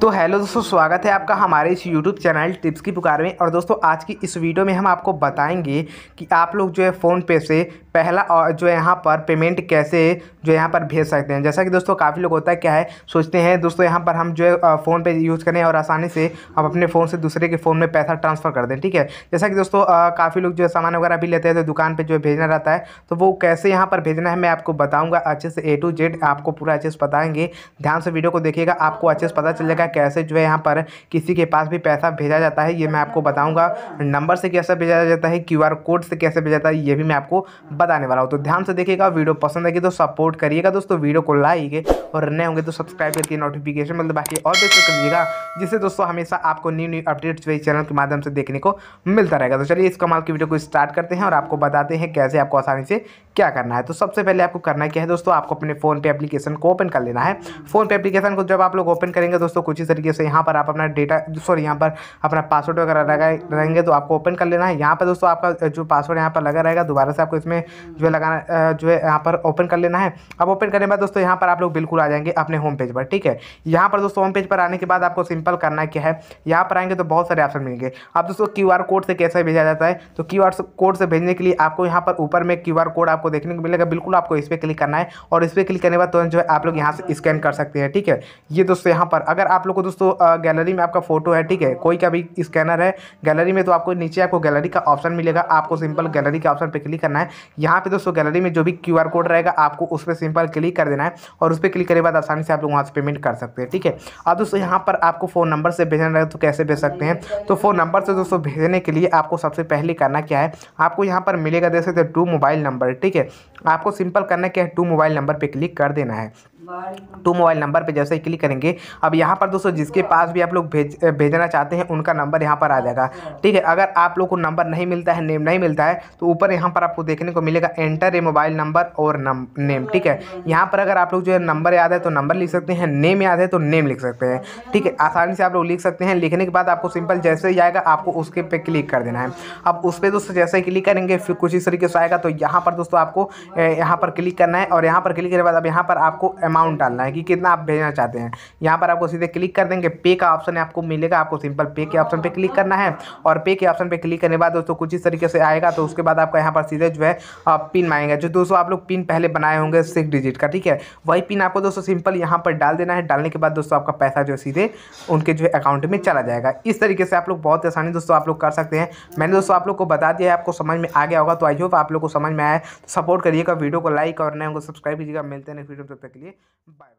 तो हेलो दोस्तों स्वागत है आपका हमारे इस यूट्यूब चैनल टिप्स की पुकार में और दोस्तों आज की इस वीडियो में हम आपको बताएंगे कि आप लोग जो है फ़ोनपे से पहला और जो है यहाँ पर पेमेंट कैसे जो यहाँ पर भेज सकते हैं जैसा कि दोस्तों काफ़ी लोग होता है क्या है सोचते हैं दोस्तों यहाँ पर हम जो है फ़ोन पे यूज़ करें और आसानी से हम अपने फ़ोन से दूसरे के फ़ोन में पैसा ट्रांसफ़र कर दें ठीक है जैसा कि दोस्तों काफ़ी लोग जो है सामान वगैरह भी लेते हैं तो दुकान पर जो है भेजना रहता है तो वो कैसे यहाँ पर भेजना है मैं आपको बताऊँगा अच्छे से ए टू जेड आपको पूरा अच्छे से बताएँगे ध्यान से वीडियो को देखिएगा आपको अच्छे से पता चलेगा या कैसे जो है यहाँ पर किसी के पास भी पैसा भेजा जाता है ये मैं आपको बताऊँगा नंबर से कैसे भेजा जाता है क्यू कोड से कैसे भेजा जाता है ये भी मैं आपको बताने वाला हूँ तो ध्यान से देखिएगा वीडियो पसंद आएगी तो सपोर्ट करिएगा दोस्तों वीडियो को लाइक और नए होंगे तो सब्सक्राइब करके नोटिफिकेशन मतलब बाकी और भी लीजिएगा जिससे दोस्तों हमेशा आपको न्यू न्यू अपडेट्स जो चैनल के माध्यम से देखने को मिलता रहेगा तो चलिए इस कमाल की वीडियो को स्टार्ट करते हैं और आपको बताते हैं कैसे आपको आसानी से क्या करना है तो सबसे पहले आपको करना क्या है दोस्तों आपको अपने फ़ोन पे एप्लीकेशन को ओपन कर लेना है फ़ोन पे एप्लीकेशन को जब आप लोग ओपन करेंगे दोस्तों कुछ उसी तरीके से यहाँ पर आप अपना डेटा सॉरी यहाँ पर अपना पासवर्ड वगैरह लगाए रहेंगे तो आपको ओपन कर लेना है यहाँ पर दोस्तों आपका जो पासवर्ड यहाँ पर लगा रहेगा दोबारा से आपको इसमें जो है लगाना जो है यहाँ पर ओपन कर लेना है अब ओपन करने के बाद दोस्तों यहाँ पर आप लोग बिल्कुल आ जाएंगे अपने होम पेज पर ठीक है यहाँ पर दोस्तों होम पेज पर आने के बाद आपको सिंपल करना क्या है यहाँ पर आएंगे तो बहुत सारे ऑप्शन मिलेंगे अब दोस्तों क्यू कोड से कैसे भेजा जाता है तो क्यू कोड से भेजने के लिए आपको यहाँ पर ऊपर में क्यू कोड आपको देखने को मिलेगा बिल्कुल आपको इस पर क्लिक करना है और इस पर क्लिक करने के बाद तुरंत जो है आप लोग यहाँ से स्कैन कर सकते हैं ठीक है ये दोस्तों यहाँ पर अगर आप आप लोग को दोस्तों गैलरी में आपका फोटो है ठीक है कोई का भी स्कैनर है गैलरी में तो आपको नीचे आपको गैलरी का ऑप्शन मिलेगा आपको सिंपल गैलरी के ऑप्शन पर क्लिक करना है यहाँ पे दोस्तों गैलरी में जो भी क्यू कोड रहेगा आपको उस पर सिंपल क्लिक कर देना है और उस पर क्लिक करने के बाद आसानी से आप लोग वहाँ से पेमेंट कर सकते हैं ठीक है अब दोस्तों यहाँ पर आपको फ़ोन नंबर से भेजना रहेगा तो कैसे भेज सकते हैं तो फ़ोन नंबर से दोस्तों भेजने के लिए आपको सबसे पहले करना क्या है आपको यहाँ पर मिलेगा जैसे सकते टू मोबाइल नंबर ठीक है आपको सिंपल करना क्या है टू मोबाइल नंबर पर क्लिक कर देना है टू मोबाइल नंबर पे जैसे ही क्लिक करेंगे अब यहाँ पर पर दोस्तों जिसके पास भी आप लोग भेज भेजना चाहते हैं उनका नंबर यहाँ पर आ जाएगा ठीक है अगर आप लोग को नंबर नहीं मिलता है नेम नहीं मिलता है तो ऊपर यहाँ पर आपको देखने को मिलेगा एंटर ए मोबाइल नंबर और नम, नेम ठीक है यहाँ पर अगर आप लोग जो है नंबर याद है तो नंबर लिख सकते हैं नेम याद है तो नेम लिख सकते हैं ठीक है आसानी से आप लोग लिख सकते हैं लिखने के बाद आपको सिंपल जैसे ही आएगा आपको उसके पे क्लिक कर देना है अब उस पर दोस्तों जैसे ही क्लिक करेंगे फिर कुछ इस तरीके से आएगा तो यहाँ पर दोस्तों आपको यहाँ पर क्लिक करना है और यहाँ पर क्लिक करने के बाद अब यहाँ पर आपको अमाउंट डालना है कि कितना आप भेजना चाहते हैं यहाँ पर आपको सीधे क्लिक कर देंगे पे का ऑप्शन आपको मिलेगा आपको सिंपल पे के ऑप्शन पर क्लिक करना है और पे के ऑप्शन पर क्लिक करने बाद दोस्तों कुछ इस तरीके से आएगा तो उसके बाद आपका यहाँ पर सीधे जो है पिन मांगेगा जो दोस्तों आप लोग पिन पहले बनाए होंगे सिक्स डिजिट का ठीक है वही पिन आपको दोस्तों सिंपल यहाँ पर डाल देना है डालने के बाद दोस्तों आपका पैसा जो है सीधे उनके जो है अकाउंट में चला जाएगा इस तरीके से आप लोग बहुत आसानी दोस्तों आप लोग कर सकते हैं मैंने दोस्तों आप लोग को बता दिया है आपको समझ में आ गया होगा तो आई होप आप लोग को समझ में आया तो सपोर्ट करिएगा वीडियो को लाइक और नए उनको सब्सक्राइब कीजिएगा मिलते हैं नेक्स्ट वीडियो तब तक के लिए बाय